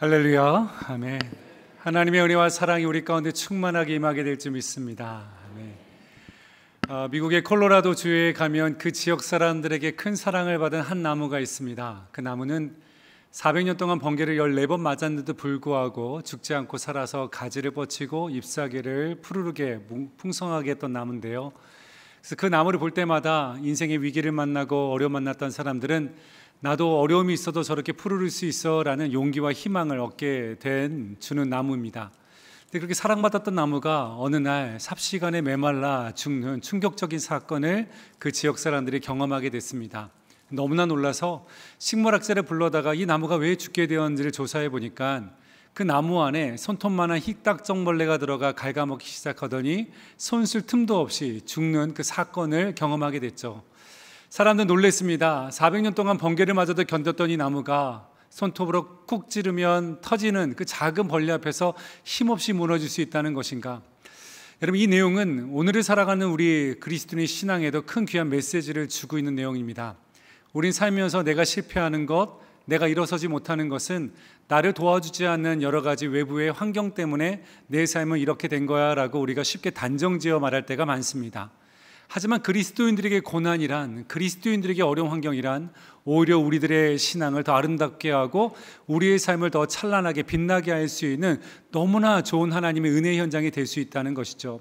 할렐루야. 아멘. 하나님의 은혜와 사랑이 우리 가운데 충만하게 임하게 될 줄 믿습니다. 아멘. 아, 미국의 콜로라도 주에 가면 그 지역 사람들에게 큰 사랑을 받은 한 나무가 있습니다. 그 나무는 400년 동안 번개를 14번 맞았는데도 불구하고 죽지 않고 살아서 가지를 뻗치고 잎사귀를 푸르르게 풍성하게 했던 나무인데요. 그래서 그 나무를 볼 때마다 인생의 위기를 만나고 어려움 만났던 사람들은 나도 어려움이 있어도 저렇게 푸르를 수 있어라는 용기와 희망을 얻게 된 주는 나무입니다. 근데 그렇게 사랑받았던 나무가 어느 날 삽시간에 메말라 죽는 충격적인 사건을 그 지역 사람들이 경험하게 됐습니다. 너무나 놀라서 식물학자를 불러다가 이 나무가 왜 죽게 되었는지를 조사해 보니까 그 나무 안에 손톱만한 희딱정벌레가 들어가 갉아먹기 시작하더니 손쓸 틈도 없이 죽는 그 사건을 경험하게 됐죠. 사람들 놀랬습니다. 400년 동안 번개를 맞아도 견뎠던 이 나무가 손톱으로 쿡 찌르면 터지는 그 작은 벌레 앞에서 힘없이 무너질 수 있다는 것인가? 여러분 이 내용은 오늘을 살아가는 우리 그리스도인의 신앙에도 큰 귀한 메시지를 주고 있는 내용입니다. 우린 살면서 내가 실패하는 것, 내가 일어서지 못하는 것은 나를 도와주지 않는 여러 가지 외부의 환경 때문에 내 삶은 이렇게 된 거야 라고 우리가 쉽게 단정지어 말할 때가 많습니다. 하지만 그리스도인들에게 고난이란 그리스도인들에게 어려운 환경이란 오히려 우리들의 신앙을 더 아름답게 하고 우리의 삶을 더 찬란하게 빛나게 할 수 있는 너무나 좋은 하나님의 은혜 현장이 될 수 있다는 것이죠.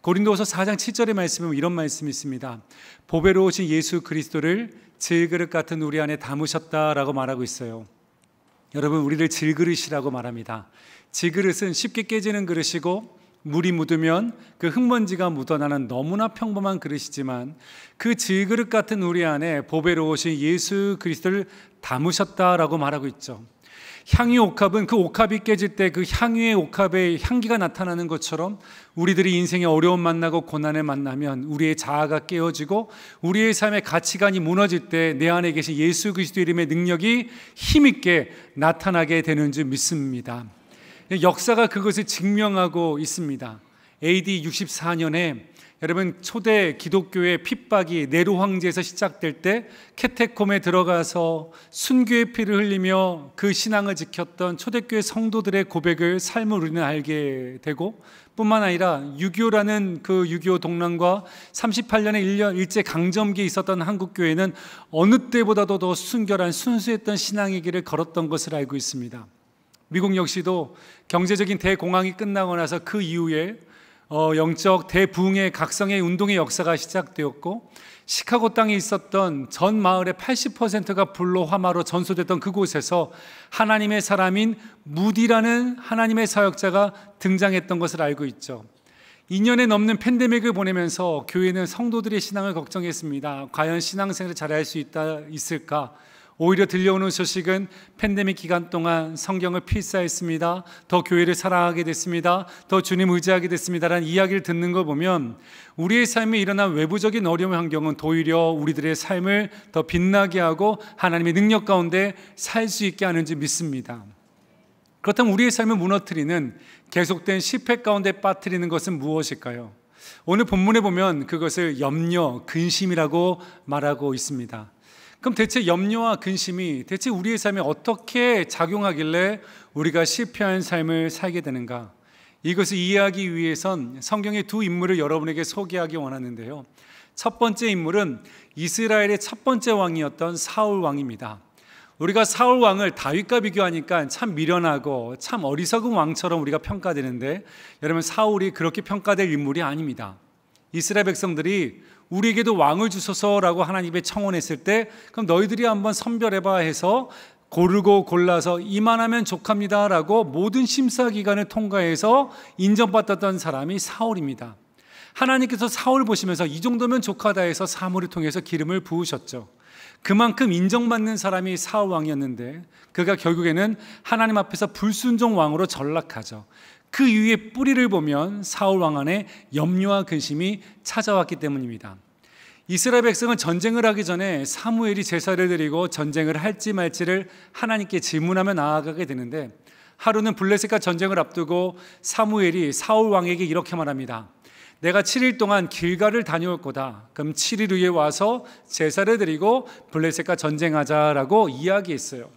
고린도서 4장 7절의 말씀은 이런 말씀이 있습니다. 보배로 오신 예수 그리스도를 질그릇 같은 우리 안에 담으셨다라고 말하고 있어요. 여러분, 우리를 질그릇이라고 말합니다. 질그릇은 쉽게 깨지는 그릇이고 물이 묻으면 그 흙먼지가 묻어나는 너무나 평범한 그릇이지만 그 질그릇 같은 우리 안에 보배로 오신 예수 그리스도를 담으셨다라고 말하고 있죠. 향유 옥합은 그 옥합이 깨질 때 그 향유의 옥합의 향기가 나타나는 것처럼 우리들이 인생의 어려움 만나고 고난을 만나면 우리의 자아가 깨어지고 우리의 삶의 가치관이 무너질 때 내 안에 계신 예수 그리스도 이름의 능력이 힘있게 나타나게 되는 줄 믿습니다. 역사가 그것을 증명하고 있습니다. AD 64년에 여러분 초대 기독교의 핍박이 네로 황제에서 시작될 때 캐테콤에 들어가서 순교의 피를 흘리며 그 신앙을 지켰던 초대교회 성도들의 고백을 삶을 우리는 알게 되고 뿐만 아니라 6.25라는 그6.25 동란과 38년의 1년 일제 강점기에 있었던 한국 교회는 어느 때보다도 더 순결한 순수했던 신앙의 길을 걸었던 것을 알고 있습니다. 미국 역시도 경제적인 대공황이 끝나고 나서 그 이후에 어, 영적 대부흥의 각성의 운동의 역사가 시작되었고 시카고 땅에 있었던 전 마을의 80%가 불로 화마로 전소됐던 그곳에서 하나님의 사람인 무디라는 하나님의 사역자가 등장했던 것을 알고 있죠. 2년에 넘는 팬데믹을 보내면서 교회는 성도들의 신앙을 걱정했습니다. 과연 신앙생활을 잘할 수 있다 있을까? 오히려 들려오는 소식은 팬데믹 기간 동안 성경을 필사했습니다. 더 교회를 사랑하게 됐습니다. 더 주님 의지하게 됐습니다라는 이야기를 듣는 거 보면 우리의 삶에 일어난 외부적인 어려움 환경은 도리어 우리들의 삶을 더 빛나게 하고 하나님의 능력 가운데 살 수 있게 하는지 믿습니다. 그렇다면 우리의 삶을 무너뜨리는 계속된 실패 가운데 빠뜨리는 것은 무엇일까요? 오늘 본문에 보면 그것을 염려, 근심이라고 말하고 있습니다. 그럼 대체 염려와 근심이 대체 우리의 삶에 어떻게 작용하길래 우리가 실패한 삶을 살게 되는가? 이것을 이해하기 위해선 성경의 두 인물을 여러분에게 소개하기 원하는데요. 첫 번째 인물은 이스라엘의 첫 번째 왕이었던 사울 왕입니다. 우리가 사울 왕을 다윗과 비교하니까 참 미련하고 참 어리석은 왕처럼 우리가 평가되는데 여러분 사울이 그렇게 평가될 인물이 아닙니다. 이스라엘 백성들이 우리에게도 왕을 주소서라고 하나님의 청원했을 때 그럼 너희들이 한번 선별해봐 해서 고르고 골라서 이만하면 족합니다라고 모든 심사 기간을 통과해서 인정받았던 사람이 사울입니다. 하나님께서 사울 보시면서 이 정도면 족하다 해서 사물을 통해서 기름을 부으셨죠. 그만큼 인정받는 사람이 사울 왕이었는데 그가 결국에는 하나님 앞에서 불순종 왕으로 전락하죠. 그 위에 뿌리를 보면 사울 왕 안에 염려와 근심이 찾아왔기 때문입니다. 이스라엘 백성은 전쟁을 하기 전에 사무엘이 제사를 드리고 전쟁을 할지 말지를 하나님께 질문하며 나아가게 되는데 하루는 블레셋과 전쟁을 앞두고 사무엘이 사울 왕에게 이렇게 말합니다. 내가 7일 동안 길가를 다녀올 거다. 그럼 7일 후에 와서 제사를 드리고 블레셋과 전쟁하자라고 이야기했어요.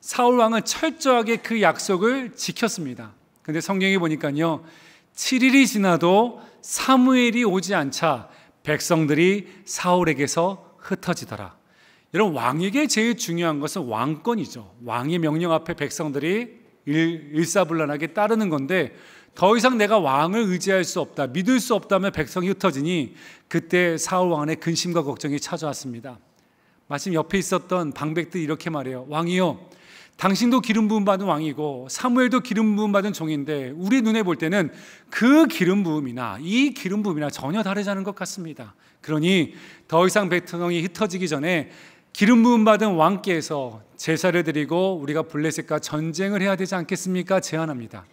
사울 왕은 철저하게 그 약속을 지켰습니다. 근데 성경에 보니까요. 7일이 지나도 사무엘이 오지 않자 백성들이 사울에게서 흩어지더라. 여러분 왕에게 제일 중요한 것은 왕권이죠. 왕의 명령 앞에 백성들이 일, 사불란하게 따르는 건데 더 이상 내가 왕을 의지할 수 없다, 믿을 수 없다면 백성이 흩어지니 그때 사울 왕의 근심과 걱정이 찾아왔습니다. 마침 옆에 있었던 방백들이 이렇게 말해요. 왕이요, 당신도 기름 부음 받은 왕이고 사무엘도 기름 부음 받은 종인데 우리 눈에 볼 때는 그 기름 부음이나 이 기름 부음이나 전혀 다르다는 것 같습니다. 그러니 더 이상 베트이 흩어지기 전에 기름 부음 받은 왕께서 제사를 드리고 우리가 블레셋과 전쟁을 해야 되지 않겠습니까? 제안합니다.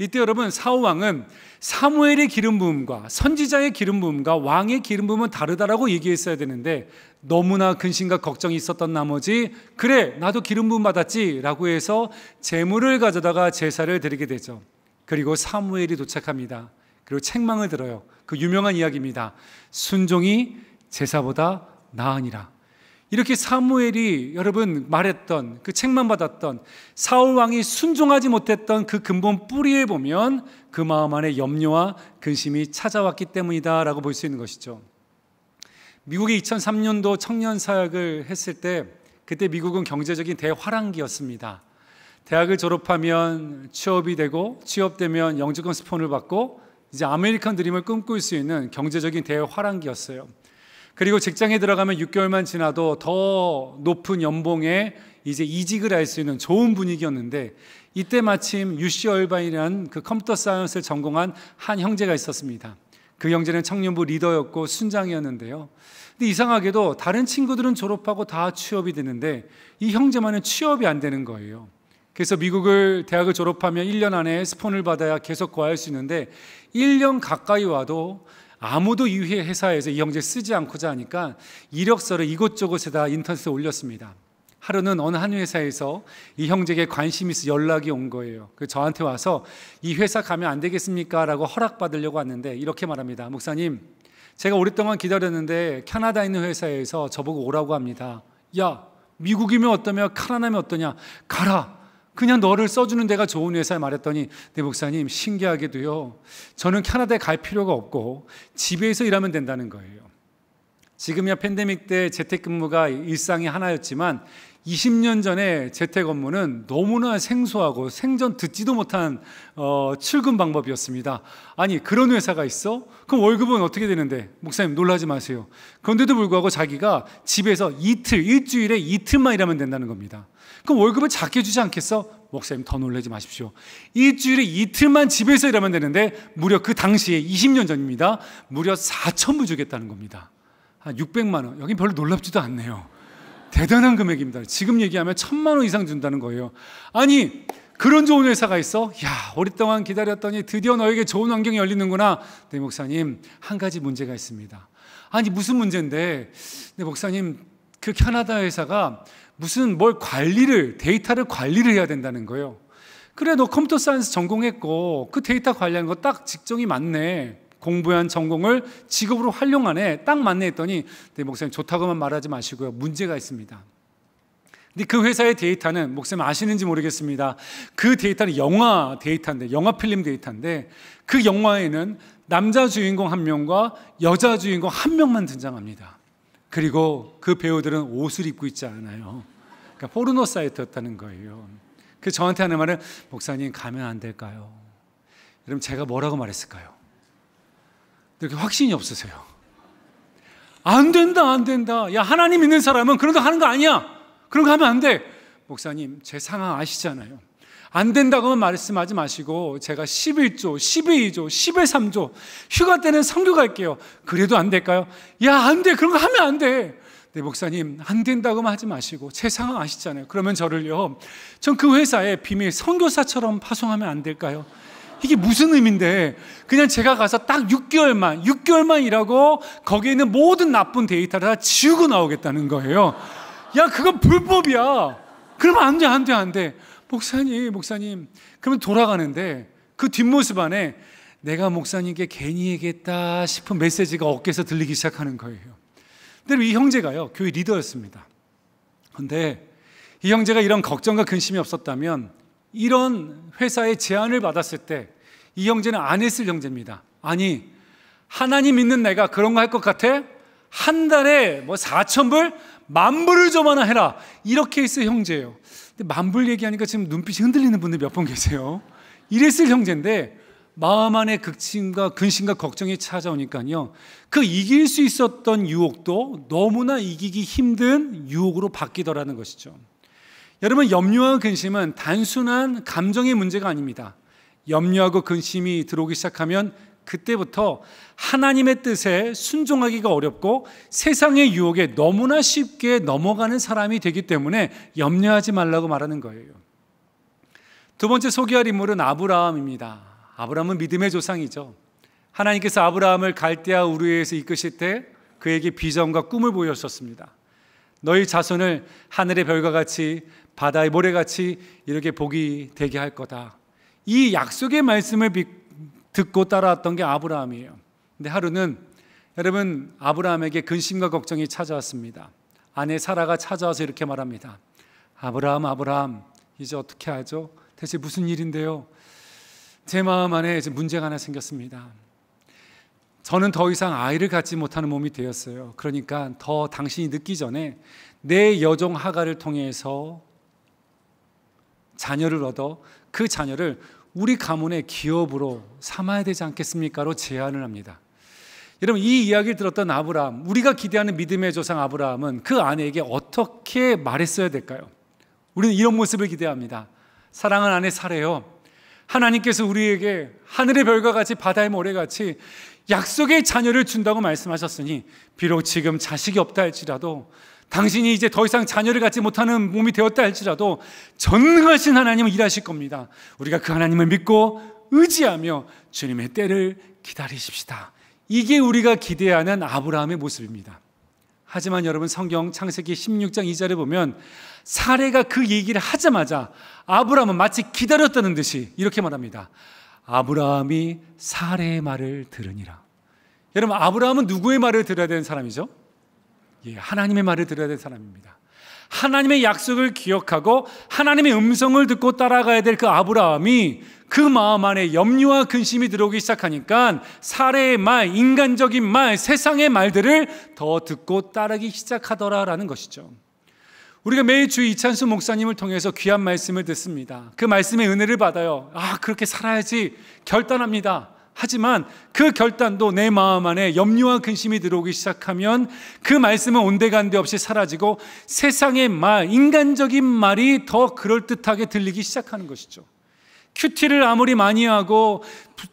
이때 여러분 사울왕은 사무엘의 기름 부음과 선지자의 기름 부음과 왕의 기름 부음은 다르다라고 얘기했어야 되는데 너무나 근심과 걱정이 있었던 나머지 그래 나도 기름 부음 받았지라고 해서 재물을 가져다가 제사를 드리게 되죠. 그리고 사무엘이 도착합니다. 그리고 책망을 들어요. 그 유명한 이야기입니다. 순종이 제사보다 나으니라. 이렇게 사무엘이 여러분 말했던 그 책만 받았던 사울 왕이 순종하지 못했던 그 근본 뿌리에 보면 그 마음 안에 염려와 근심이 찾아왔기 때문이다라고 볼 수 있는 것이죠. 미국이 2003년도 청년 사역을 했을 때 그때 미국은 경제적인 대화랑기였습니다. 대학을 졸업하면 취업이 되고 취업되면 영주권 스폰을 받고 이제 아메리칸 드림을 꿈꿀 수 있는 경제적인 대화랑기였어요. 그리고 직장에 들어가면 6개월만 지나도 더 높은 연봉에 이제 이직을 할 수 있는 좋은 분위기였는데 이때 마침 유시 얼바이라는그 컴퓨터 사이언스를 전공한 한 형제가 있었습니다. 그 형제는 청년부 리더였고 순장이었는데요. 근데 이상하게도 다른 친구들은 졸업하고 다 취업이 되는데 이 형제만은 취업이 안 되는 거예요. 그래서 미국을 대학을 졸업하면 1년 안에 스폰을 받아야 계속 구할 수 있는데 1년 가까이 와도 아무도 유해 회사에서 이 형제 쓰지 않고자 하니까 이력서를 이곳저곳에다 인터넷에 올렸습니다. 하루는 어느 한 회사에서 이 형제에게 관심이 있어 연락이 온 거예요. 그 저한테 와서 이 회사 가면 안 되겠습니까? 라고 허락받으려고 왔는데 이렇게 말합니다. 목사님, 제가 오랫동안 기다렸는데 캐나다 에 있는 회사에서 저보고 오라고 합니다. 야, 미국이면 어떠며 카나다면 어떠냐? 가라. 그냥 너를 써주는 데가 좋은 회사에 말했더니 네 목사님 신기하게도요 저는 캐나다에 갈 필요가 없고 집에서 일하면 된다는 거예요 지금이야 팬데믹 때 재택근무가 일상의 하나였지만 20년 전에 재택 업무는 너무나 생소하고 생전 듣지도 못한 어, 출근 방법이었습니다. 아니 그런 회사가 있어? 그럼 월급은 어떻게 되는데? 목사님 놀라지 마세요. 그런데도 불구하고 자기가 집에서 이틀 일주일에 이틀만 일하면 된다는 겁니다. 그럼 월급을 작게 주지 않겠어? 목사님 더 놀라지 마십시오. 일주일에 이틀만 집에서 일하면 되는데 무려 그 당시에 20년 전입니다. 무려 4천 불 주겠다는 겁니다. 한 600만 원. 여긴 별로 놀랍지도 않네요. 대단한 금액입니다. 지금 얘기하면 천만 원 이상 준다는 거예요. 아니, 그런 좋은 회사가 있어? 야, 오랫동안 기다렸더니 드디어 너에게 좋은 환경이 열리는구나. 네, 목사님, 한 가지 문제가 있습니다. 아니, 무슨 문제인데? 네, 목사님, 그 캐나다 회사가 무슨 뭘 관리를, 데이터를 관리를 해야 된다는 거예요. 그래, 너 컴퓨터 사이언스 전공했고, 그 데이터 관리하는 거 딱 직종이 맞네. 공부한 전공을 직업으로 활용하네. 딱 맞네 했더니 네, 목사님 좋다고만 말하지 마시고요. 문제가 있습니다. 근데 그 회사의 데이터는 목사님 아시는지 모르겠습니다. 그 데이터는 영화 데이터인데 영화 필름 데이터인데 그 영화에는 남자 주인공 한 명과 여자 주인공 한 명만 등장합니다. 그리고 그 배우들은 옷을 입고 있지 않아요. 그러니까 포르노 사이트였다는 거예요. 그 저한테 하는 말은 목사님 가면 안 될까요? 여러 제가 뭐라고 말했을까요? 이렇게 확신이 없으세요. 안 된다, 안 된다. 야, 하나님 믿는 사람은 그런 거 하는 거 아니야. 그런 거 하면 안 돼. 목사님, 제 상황 아시잖아요. 안 된다고만 말씀하지 마시고, 제가 11조, 12조, 1 3조, 휴가 때는 성교 갈게요. 그래도 안 될까요? 야, 안 돼. 그런 거 하면 안 돼. 네, 목사님, 안 된다고만 하지 마시고, 제 상황 아시잖아요. 그러면 저를요, 전 그 회사에 비밀 선교사처럼 파송하면 안 될까요? 이게 무슨 의미인데 그냥 제가 가서 딱 6개월만 6개월만 일하고 거기에 있는 모든 나쁜 데이터를 다 지우고 나오겠다는 거예요. 야 그건 불법이야. 그러면 안 돼 안 돼 안 돼. 목사님 목사님 그러면 돌아가는데 그 뒷모습 안에 내가 목사님께 괜히 얘기했다 싶은 메시지가 어깨에서 들리기 시작하는 거예요. 근데 이 형제가요 교회 리더였습니다. 근데 이 형제가 이런 걱정과 근심이 없었다면 이런 회사의 제안을 받았을 때 이 형제는 안 했을 형제입니다. 아니, 하나님 믿는 내가 그런 거 할 것 같아? 한 달에 뭐 4천불? 만불을 좀 하나 해라. 이렇게 했을 형제예요. 근데 만불 얘기하니까 지금 눈빛이 흔들리는 분들 몇 분 계세요. 이랬을 형제인데 마음 안에 극심과 근심과 걱정이 찾아오니까요. 그 이길 수 있었던 유혹도 너무나 이기기 힘든 유혹으로 바뀌더라는 것이죠. 여러분 염려와 근심은 단순한 감정의 문제가 아닙니다. 염려하고 근심이 들어오기 시작하면 그때부터 하나님의 뜻에 순종하기가 어렵고 세상의 유혹에 너무나 쉽게 넘어가는 사람이 되기 때문에 염려하지 말라고 말하는 거예요. 두 번째 소개할 인물은 아브라함입니다. 아브라함은 믿음의 조상이죠. 하나님께서 아브라함을 갈대아 우르에서 이끄실 때 그에게 비전과 꿈을 보여주셨습니다. 너희 자손을 하늘의 별과 같이 바다의 모래같이 이렇게 복이 되게 할 거다. 이 약속의 말씀을 듣고 따라왔던 게 아브라함이에요. 근데 하루는 여러분 아브라함에게 근심과 걱정이 찾아왔습니다. 아내 사라가 찾아와서 이렇게 말합니다. 아브라함 아브라함 이제 어떻게 하죠? 대체 무슨 일인데요? 제 마음 안에 이제 문제가 하나 생겼습니다. 저는 더 이상 아이를 갖지 못하는 몸이 되었어요. 그러니까 더 당신이 늦기 전에 내 여종 하가를 통해서 자녀를 얻어 그 자녀를 우리 가문의 기업으로 삼아야 되지 않겠습니까로 제안을 합니다. 여러분 이 이야기를 들었던 아브라함, 우리가 기대하는 믿음의 조상 아브라함은 그 아내에게 어떻게 말했어야 될까요? 우리는 이런 모습을 기대합니다. 사랑하 아내 사래요. 하나님께서 우리에게 하늘의 별과 같이 바다의 모래같이 약속의 자녀를 준다고 말씀하셨으니 비록 지금 자식이 없다 할지라도 당신이 이제 더 이상 자녀를 갖지 못하는 몸이 되었다 할지라도 전능하신 하나님은 일하실 겁니다. 우리가 그 하나님을 믿고 의지하며 주님의 때를 기다리십시다. 이게 우리가 기대하는 아브라함의 모습입니다. 하지만 여러분 성경 창세기 16장 2절에 보면 사례가 그 얘기를 하자마자 아브라함은 마치 기다렸다는 듯이 이렇게 말합니다. 아브라함이 사례의 말을 들으니라. 여러분 아브라함은 누구의 말을 들어야 되는 사람이죠? 예, 하나님의 말을 들어야 될 사람입니다. 하나님의 약속을 기억하고 하나님의 음성을 듣고 따라가야 될 그 아브라함이 그 마음 안에 염려와 근심이 들어오기 시작하니까 사례의 말, 인간적인 말, 세상의 말들을 더 듣고 따르기 시작하더라라는 것이죠. 우리가 매일 주 이찬수 목사님을 통해서 귀한 말씀을 듣습니다. 그 말씀의 은혜를 받아요. 아, 그렇게 살아야지 결단합니다. 하지만 그 결단도 내 마음 안에 염려와 근심이 들어오기 시작하면 그 말씀은 온데간데 없이 사라지고 세상의 말, 인간적인 말이 더 그럴듯하게 들리기 시작하는 것이죠. 큐티를 아무리 많이 하고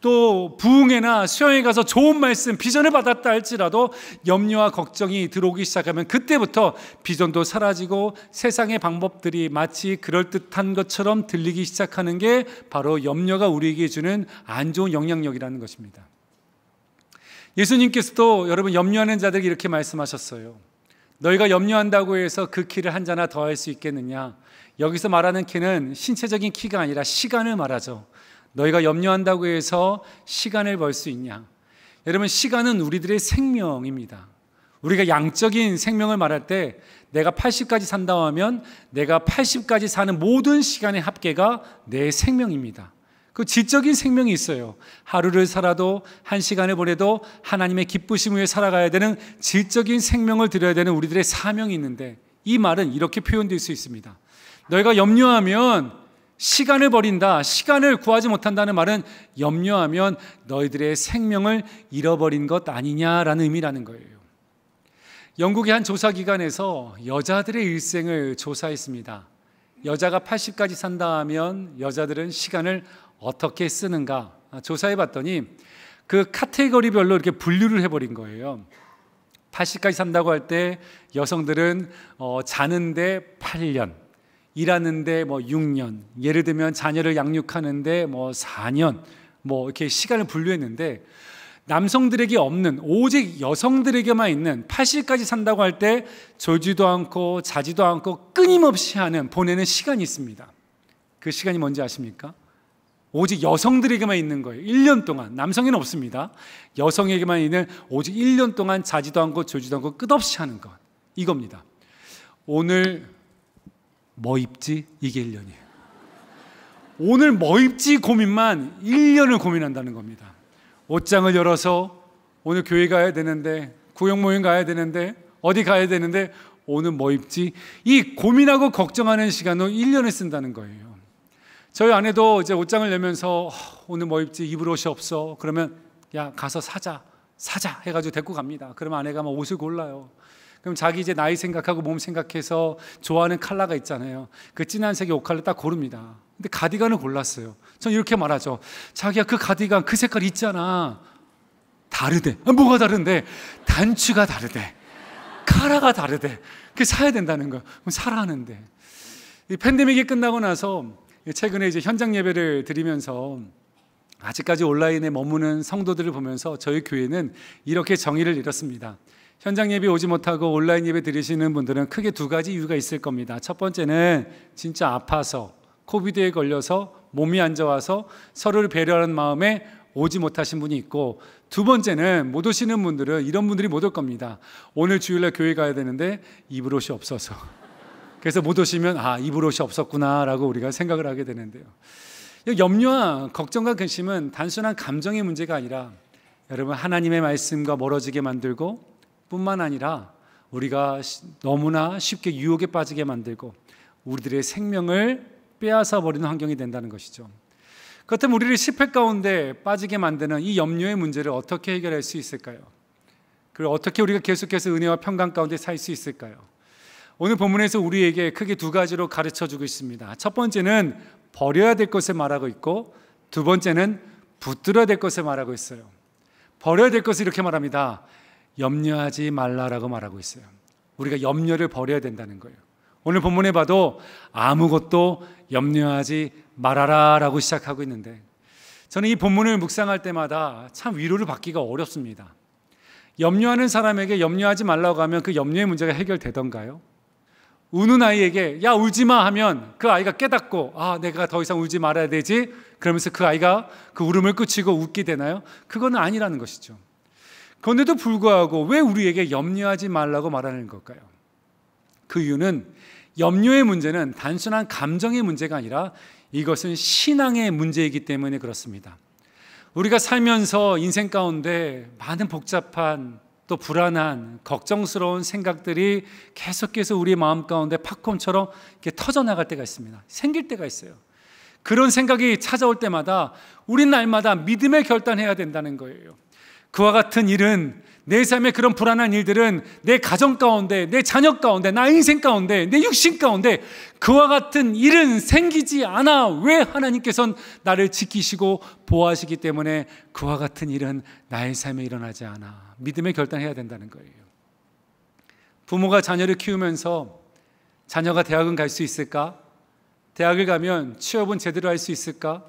또 부흥회나 수영에 가서 좋은 말씀, 비전을 받았다 할지라도 염려와 걱정이 들어오기 시작하면 그때부터 비전도 사라지고 세상의 방법들이 마치 그럴듯한 것처럼 들리기 시작하는 게 바로 염려가 우리에게 주는 안 좋은 영향력이라는 것입니다. 예수님께서도 여러분 염려하는 자들에게 이렇게 말씀하셨어요. 너희가 염려한다고 해서 그 키를 한 자나 더 할 수 있겠느냐? 여기서 말하는 키는 신체적인 키가 아니라 시간을 말하죠. 너희가 염려한다고 해서 시간을 벌 수 있냐? 여러분, 시간은 우리들의 생명입니다. 우리가 양적인 생명을 말할 때 내가 80까지 산다 하면 내가 80까지 사는 모든 시간의 합계가 내 생명입니다. 그 지적인 생명이 있어요. 하루를 살아도 한 시간을 보내도 하나님의 기쁘심 위에 살아가야 되는 질적인 생명을 드려야 되는 우리들의 사명이 있는데 이 말은 이렇게 표현될 수 있습니다. 너희가 염려하면 시간을 버린다. 시간을 구하지 못한다는 말은 염려하면 너희들의 생명을 잃어버린 것 아니냐라는 의미라는 거예요. 영국의 한 조사기관에서 여자들의 일생을 조사했습니다. 여자가 80까지 산다 하면 여자들은 시간을 어떻게 쓰는가 아, 조사해 봤더니 그 카테고리별로 이렇게 분류를 해버린 거예요. 80까지 산다고 할 때 여성들은 어, 자는데 8년, 일하는데 뭐 6년, 예를 들면 자녀를 양육하는데 뭐 4년, 뭐 이렇게 시간을 분류했는데 남성들에게 없는 오직 여성들에게만 있는 80까지 산다고 할때 졸지도 않고 자지도 않고 끊임없이 하는 보내는 시간이 있습니다. 그 시간이 뭔지 아십니까? 오직 여성들에게만 있는 거예요. 1년 동안 남성에는 없습니다. 여성에게만 있는 오직 1년 동안 자지도 않고 졸지도 않고 끝없이 하는 것. 이겁니다. 오늘 뭐 입지? 이게 1년이에요. 오늘 뭐 입지 고민만 1년을 고민한다는 겁니다. 옷장을 열어서 오늘 교회 가야 되는데, 구역 모임 가야 되는데, 어디 가야 되는데, 오늘 뭐 입지? 이 고민하고 걱정하는 시간으 1년을 쓴다는 거예요. 저희 아내도 이제 옷장을 내면서 어, 오늘 뭐 입지? 입을 옷이 없어. 그러면 야, 가서 사자. 사자 해가지고 데리고 갑니다. 그러면 아내가 막 옷을 골라요. 그럼 자기 이제 나이 생각하고 몸 생각해서 좋아하는 컬러가 있잖아요. 그 진한 색의 옷칼을딱 고릅니다. 근데 가디건을 골랐어요. 전 이렇게 말하죠. 자기야 그 가디건 그 색깔 있잖아. 다르대. 아, 뭐가 다른데? 단추가 다르대. 카라가 다르대. 그 사야 된다는 거. 그럼 사라 하는데. 이 팬데믹이 끝나고 나서 최근에 이제 현장 예배를 드리면서 아직까지 온라인에 머무는 성도들을 보면서 저희 교회는 이렇게 정의를 잃었습니다. 현장 예배 오지 못하고 온라인 예배 들으시는 분들은 크게 두 가지 이유가 있을 겁니다. 첫 번째는 진짜 아파서 코비드에 걸려서 몸이 안 좋아서 서로를 배려하는 마음에 오지 못하신 분이 있고 두 번째는 못 오시는 분들은 이런 분들이 못 올 겁니다. 오늘 주일날 교회 가야 되는데 입을 옷이 없어서 그래서 못 오시면 아 입을 옷이 없었구나라고 우리가 생각을 하게 되는데요. 염려와 걱정과 근심은 단순한 감정의 문제가 아니라 여러분 하나님의 말씀과 멀어지게 만들고 뿐만 아니라 우리가 너무나 쉽게 유혹에 빠지게 만들고 우리들의 생명을 빼앗아 버리는 환경이 된다는 것이죠. 그렇다면 우리를 실패 가운데 빠지게 만드는 이 염려의 문제를 어떻게 해결할 수 있을까요? 그리고 어떻게 우리가 계속해서 은혜와 평강 가운데 살 수 있을까요? 오늘 본문에서 우리에게 크게 두 가지로 가르쳐 주고 있습니다. 첫 번째는 버려야 될 것을 말하고 있고 두 번째는 붙들어야 될 것을 말하고 있어요. 버려야 될 것을 이렇게 말합니다. 염려하지 말라라고 말하고 있어요. 우리가 염려를 버려야 된다는 거예요. 오늘 본문에 봐도 아무것도 염려하지 말아라라고 시작하고 있는데 저는 이 본문을 묵상할 때마다 참 위로를 받기가 어렵습니다. 염려하는 사람에게 염려하지 말라고 하면 그 염려의 문제가 해결되던가요? 우는 아이에게 야 울지 마 하면 그 아이가 깨닫고 아 내가 더 이상 울지 말아야 되지 그러면서 그 아이가 그 울음을 끄치고 웃게 되나요? 그건 아니라는 것이죠. 그런데도 불구하고 왜 우리에게 염려하지 말라고 말하는 걸까요? 그 이유는 염려의 문제는 단순한 감정의 문제가 아니라 이것은 신앙의 문제이기 때문에 그렇습니다. 우리가 살면서 인생 가운데 많은 복잡한 또 불안한 걱정스러운 생각들이 계속해서 우리 마음 가운데 팝콘처럼 이렇게 터져 나갈 때가 있습니다. 생길 때가 있어요. 그런 생각이 찾아올 때마다 우리 날마다 믿음의 결단해야 된다는 거예요. 그와 같은 일은 내 삶의 그런 불안한 일들은 내 가정 가운데, 내 자녀 가운데, 나 인생 가운데, 내 육신 가운데 그와 같은 일은 생기지 않아. 왜하나님께선 나를 지키시고 보호하시기 때문에 그와 같은 일은 나의 삶에 일어나지 않아. 믿음의 결단해야 된다는 거예요. 부모가 자녀를 키우면서 자녀가 대학은 갈 수 있을까? 대학을 가면 취업은 제대로 할 수 있을까?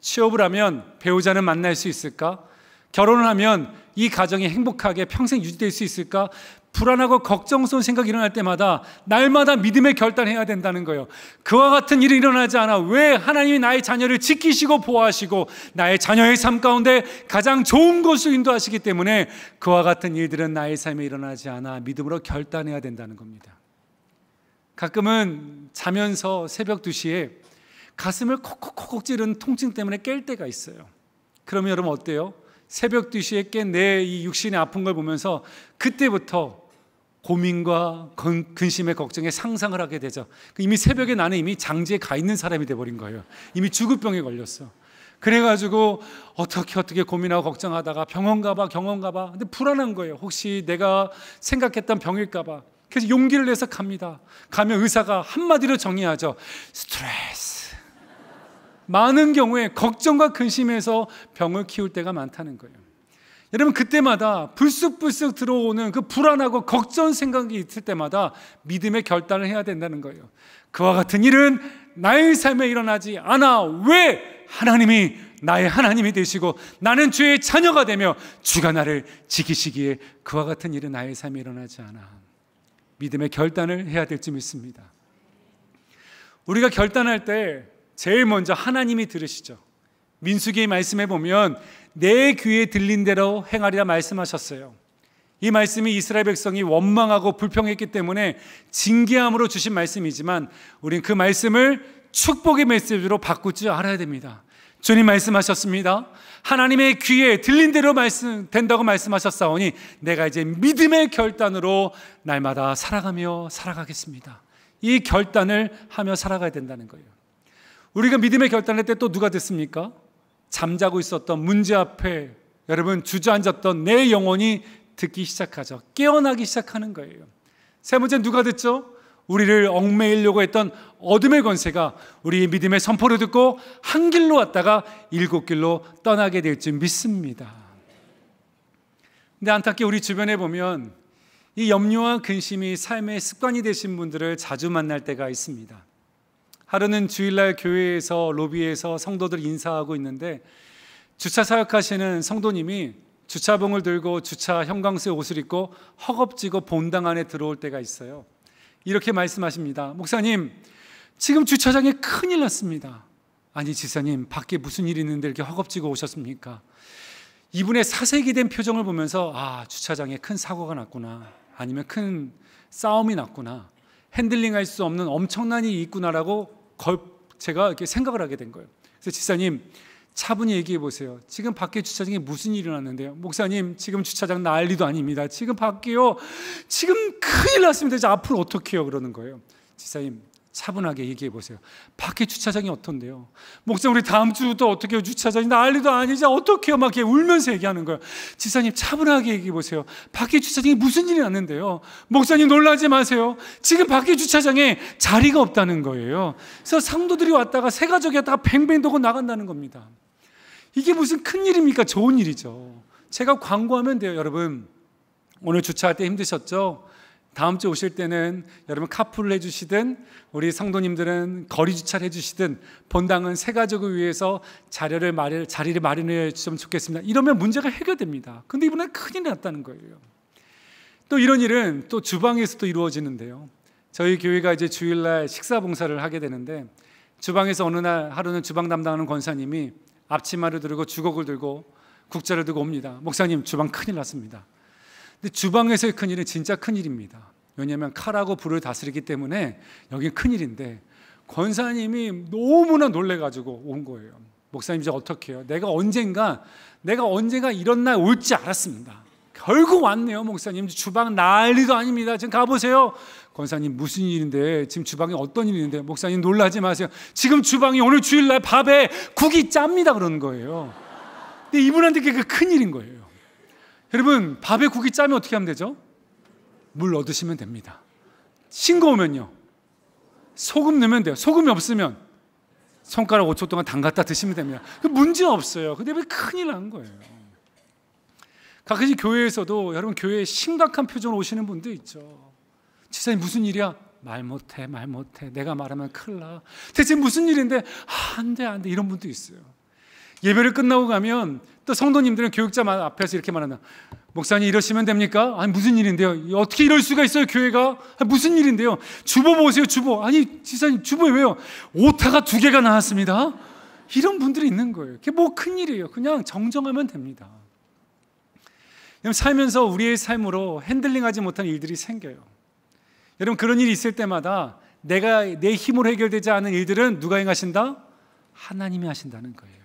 취업을 하면 배우자는 만날 수 있을까? 결혼을 하면 이 가정이 행복하게 평생 유지될 수 있을까? 불안하고 걱정스러운 생각이 일어날 때마다 날마다 믿음의 결단해야 된다는 거예요. 그와 같은 일이 일어나지 않아 왜 하나님이 나의 자녀를 지키시고 보호하시고 나의 자녀의 삶 가운데 가장 좋은 것을 인도하시기 때문에 그와 같은 일들은 나의 삶에 일어나지 않아 믿음으로 결단해야 된다는 겁니다. 가끔은 자면서 새벽 2시에 가슴을 콕콕콕콕 찌른 통증 때문에 깰 때가 있어요. 그러면 여러분 어때요? 새벽 2시에 깬내이 육신의 아픈 걸 보면서 그때부터 고민과 근심의 걱정에 상상을 하게 되죠. 그 이미 새벽에 나는 이미 장지에 가 있는 사람이 돼버린 거예요. 이미 주급병에 걸렸어. 그래가지고 어떻게 어떻게 고민하고 걱정하다가 병원 가봐 병원 가봐 근데 불안한 거예요 혹시 내가 생각했던 병일까 봐 그래서 용기를 내서 갑니다 가면 의사가 한마디로 정의하죠 스트레스 많은 경우에 걱정과 근심에서 병을 키울 때가 많다는 거예요. 여러분 그때마다 불쑥불쑥 들어오는 그 불안하고 걱정 생각이 있을 때마다 믿음의 결단을 해야 된다는 거예요. 그와 같은 일은 나의 삶에 일어나지 않아 왜 하나님이 나의 하나님이 되시고 나는 주의 자녀가 되며 주가 나를 지키시기에 그와 같은 일은 나의 삶에 일어나지 않아 믿음의 결단을 해야 될줄 믿습니다. 우리가 결단할 때 제일 먼저 하나님이 들으시죠. 민수기의 말씀에 보면 내 귀에 들린 대로 행하리라 말씀하셨어요. 이 말씀이 이스라엘 백성이 원망하고 불평했기 때문에 징계함으로 주신 말씀이지만 우린 그 말씀을 축복의 메시지로 바꿀 줄 알아야 됩니다. 주님 말씀하셨습니다. 하나님의 귀에 들린 대로 말씀 된다고 말씀하셨사오니 내가 이제 믿음의 결단으로 날마다 살아가며 살아가겠습니다. 이 결단을 하며 살아가야 된다는 거예요. 우리가 믿음의 결단을 할때 또 누가 됐습니까? 잠자고 있었던 문제 앞에 여러분 주저앉았던 내 영혼이 듣기 시작하죠. 깨어나기 시작하는 거예요. 세 번째 누가 듣죠? 우리를 얽매이려고 했던 어둠의 권세가 우리의 믿음의 선포를 듣고 한 길로 왔다가 일곱 길로 떠나게 될 줄 믿습니다. 근데 안타깝게 우리 주변에 보면 이 염려와 근심이 삶의 습관이 되신 분들을 자주 만날 때가 있습니다. 하루는 주일날 교회에서 로비에서 성도들 인사하고 있는데 주차 사역하시는 성도님이 주차봉을 들고 주차 형광색 옷을 입고 허겁지겁 본당 안에 들어올 때가 있어요. 이렇게 말씀하십니다. 목사님, 지금 주차장에 큰일 났습니다. 아니, 지사님, 밖에 무슨 일이 있는데 이렇게 허겁지겁 오셨습니까? 이분의 사색이 된 표정을 보면서, 아, 주차장에 큰 사고가 났구나. 아니면 큰 싸움이 났구나. 핸들링 할수 없는 엄청난 일이 있구나라고 제가 이렇게 생각을 하게 된 거예요. 그래서 지사님 차분히 얘기해 보세요. 지금 밖에 주차장에 무슨 일이 났는데요? 목사님, 지금 주차장 난리도 아닙니다. 지금 밖에요. 지금 큰일 났습니다. 이제 앞으로 어떻게 해요? 그러는 거예요. 지사님, 차분하게 얘기해 보세요. 밖에 주차장이 어떤데요? 목사 님 우리 다음 주부터 어떻게 주차장이 난리도 아니지 어떻게요? 막 이렇게 울면서 얘기하는 거예요. 지사님 차분하게 얘기해 보세요. 밖에 주차장이 무슨 일이 났는데요? 목사님 놀라지 마세요. 지금 밖에 주차장에 자리가 없다는 거예요. 그래서 상도들이 왔다가 세 가족이 다 뱅뱅 도고 나간다는 겁니다. 이게 무슨 큰 일입니까? 좋은 일이죠. 제가 광고하면 돼요, 여러분. 오늘 주차할 때 힘드셨죠? 다음 주 오실 때는 여러분 카풀을 해주시든 우리 성도님들은 거리 주차를 해주시든 본당은 세 가족을 위해서 자리를 마련 자리를 마련해 주시면 좋겠습니다. 이러면 문제가 해결됩니다. 근데 이번에 큰일 났다는 거예요. 또 이런 일은 또 주방에서도 이루어지는데요. 저희 교회가 이제 주일날 식사 봉사를 하게 되는데 주방에서 어느 날 하루는 주방 담당하는 권사님이 앞치마를 들고 주걱을 들고 국자를 들고 옵니다. 목사님 주방 큰일 났습니다. 근데 주방에서의 큰일은 진짜 큰일입니다. 왜냐하면 칼하고 불을 다스리기 때문에 여기 큰일인데 권사님이 너무나 놀래가지고 온 거예요. 목사님 이제 어떻 해요? 내가 언젠가 내가 언젠가 이런 날 올지 알았습니다. 결국 왔네요, 목사님. 주방 난리도 아닙니다. 지금 가보세요. 권사님, 무슨 일인데? 지금 주방에 어떤 일인데? 목사님, 놀라지 마세요. 지금 주방이 오늘 주일날 밥에 국이 짭니다. 그러는 거예요. 근데 이분한테 그게 큰일인 거예요. 여러분, 밥에 국이 짜면 어떻게 하면 되죠? 물 얻으시면 됩니다. 싱거우면요. 소금 넣으면 돼요. 소금이 없으면 손가락 5초 동안 담갔다 드시면 됩니다. 그 문제 없어요. 근데 왜 큰일 난 거예요? 가끔씩 교회에서도 여러분 교회에 심각한 표정 오시는 분도 있죠. 지사님 무슨 일이야? 말 못해, 말 못해. 내가 말하면 큰일 나. 대체 무슨 일인데? 아, 안 돼, 안 돼. 이런 분도 있어요. 예배를 끝나고 가면 또 성도님들은 교육자 앞에서 이렇게 말한다. 목사님 이러시면 됩니까? 아니 무슨 일인데요? 어떻게 이럴 수가 있어요 교회가? 아니, 무슨 일인데요? 주보 보세요 주보. 아니 지사님 주보에 왜요? 오타가 두 개가 나왔습니다. 이런 분들이 있는 거예요. 그게 뭐 큰일이에요. 그냥 정정하면 됩니다. 살면서 우리의 삶으로 핸들링하지 못한 일들이 생겨요. 여러분 그런 일이 있을 때마다 내가 내 힘으로 해결되지 않은 일들은 누가 행하신다? 하나님이 하신다는 거예요.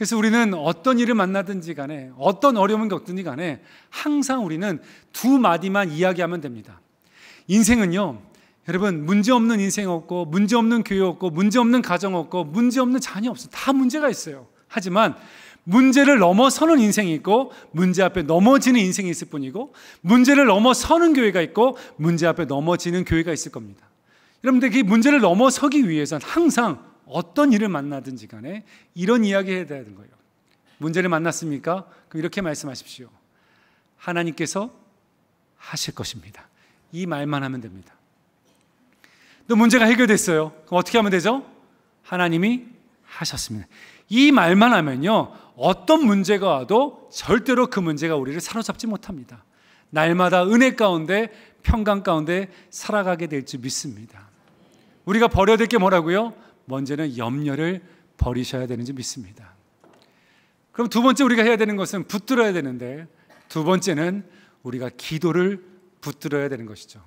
그래서 우리는 어떤 일을 만나든지 간에 어떤 어려움을 겪든지 간에 항상 우리는 두 마디만 이야기하면 됩니다. 인생은요, 여러분, 문제 없는 인생 없고, 문제 없는 교회 없고, 문제 없는 가정 없고, 문제 없는 자녀 없어. 다 문제가 있어요. 하지만 문제를 넘어서는 인생이 있고, 문제 앞에 넘어지는 인생이 있을 뿐이고, 문제를 넘어서는 교회가 있고, 문제 앞에 넘어지는 교회가 있을 겁니다. 여러분들, 그 문제를 넘어서기 위해서는 항상 어떤 일을 만나든지 간에 이런 이야기 해야 되는 거예요. 문제를 만났습니까? 그럼 이렇게 말씀하십시오. 하나님께서 하실 것입니다. 이 말만 하면 됩니다. 또 문제가 해결됐어요. 그럼 어떻게 하면 되죠? 하나님이 하셨습니다. 이 말만 하면요. 어떤 문제가 와도 절대로 그 문제가 우리를 사로잡지 못합니다. 날마다 은혜 가운데 평강 가운데 살아가게 될줄 믿습니다. 우리가 버려야 될 게 뭐라고요? 먼저는 염려를 버리셔야 되는지 믿습니다. 그럼 두 번째 우리가 해야 되는 것은 붙들어야 되는데 두 번째는 우리가 기도를 붙들어야 되는 것이죠.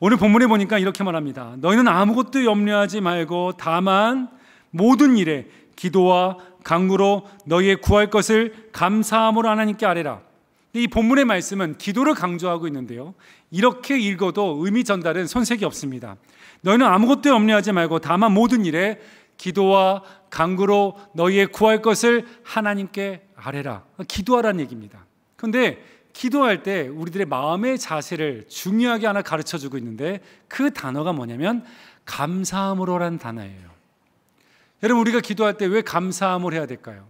오늘 본문에 보니까 이렇게 말합니다. 너희는 아무것도 염려하지 말고 다만 모든 일에 기도와 강구로 너희의 구할 것을 감사함으로 하나님께 아뢰라. 이 본문의 말씀은 기도를 강조하고 있는데요. 이렇게 읽어도 의미 전달은 손색이 없습니다. 너희는 아무것도 염려하지 말고 다만 모든 일에 기도와 간구로 너희의 구할 것을 하나님께 아뢰라. 기도하라는 얘기입니다. 그런데 기도할 때 우리들의 마음의 자세를 중요하게 하나 가르쳐 주고 있는데 그 단어가 뭐냐면 감사함으로라는 단어예요. 여러분 우리가 기도할 때 왜 감사함을 해야 될까요?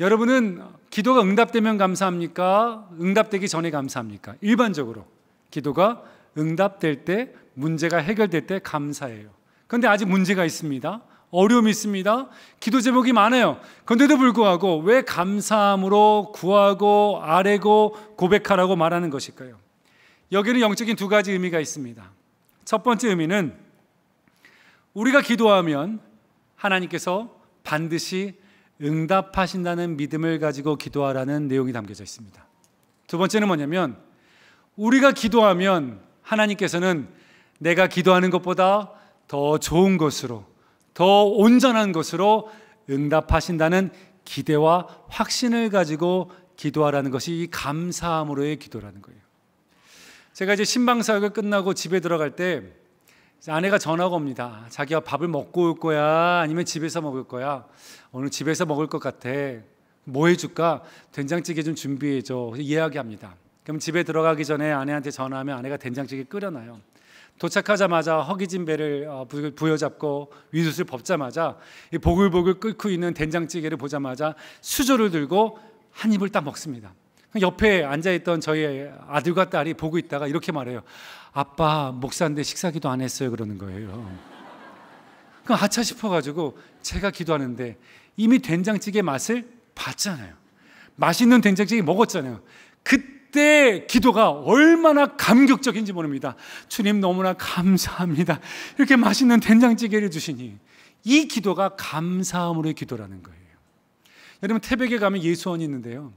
여러분은 기도가 응답되면 감사합니까? 응답되기 전에 감사합니까? 일반적으로 기도가 응답될 때 문제가 해결될 때 감사해요. 그런데 아직 문제가 있습니다. 어려움이 있습니다. 기도 제목이 많아요. 그런데도 불구하고 왜 감사함으로 구하고 아래고 고백하라고 말하는 것일까요? 여기는 영적인 두 가지 의미가 있습니다. 첫 번째 의미는 우리가 기도하면 하나님께서 반드시 응답하신다는 믿음을 가지고 기도하라는 내용이 담겨져 있습니다. 두 번째는 뭐냐면 우리가 기도하면 하나님께서는 내가 기도하는 것보다 더 좋은 것으로, 더 온전한 것으로 응답하신다는 기대와 확신을 가지고 기도하라는 것이 이 감사함으로의 기도라는 거예요. 제가 이제 신방사역을 끝나고 집에 들어갈 때 아내가 전화가 옵니다. 자기가 밥을 먹고 올 거야? 아니면 집에서 먹을 거야? 오늘 집에서 먹을 것 같아. 뭐 해줄까? 된장찌개 좀 준비해줘. 이야기합니다. 그럼 집에 들어가기 전에 아내한테 전화하면 아내가 된장찌개 끓여놔요. 도착하자마자 허기진 배를 어, 부여잡고 위두을벗자마자 보글보글 끓고 있는 된장찌개를 보자마자 수저를 들고 한 입을 딱 먹습니다. 그 옆에 앉아있던 저희 아들과 딸이 보고 있다가 이렇게 말해요. 아빠 목사인데 식사기도 안 했어요 그러는 거예요. 그럼 차 싶어가지고 제가 기도하는데 이미 된장찌개 맛을 봤잖아요. 맛있는 된장찌개 먹었잖아요. 그 그때 기도가 얼마나 감격적인지 모릅니다. 주님 너무나 감사합니다. 이렇게 맛있는 된장찌개를 주시니 이 기도가 감사함으로의 기도라는 거예요. 여러분 태백에 가면 예수원이 있는데요.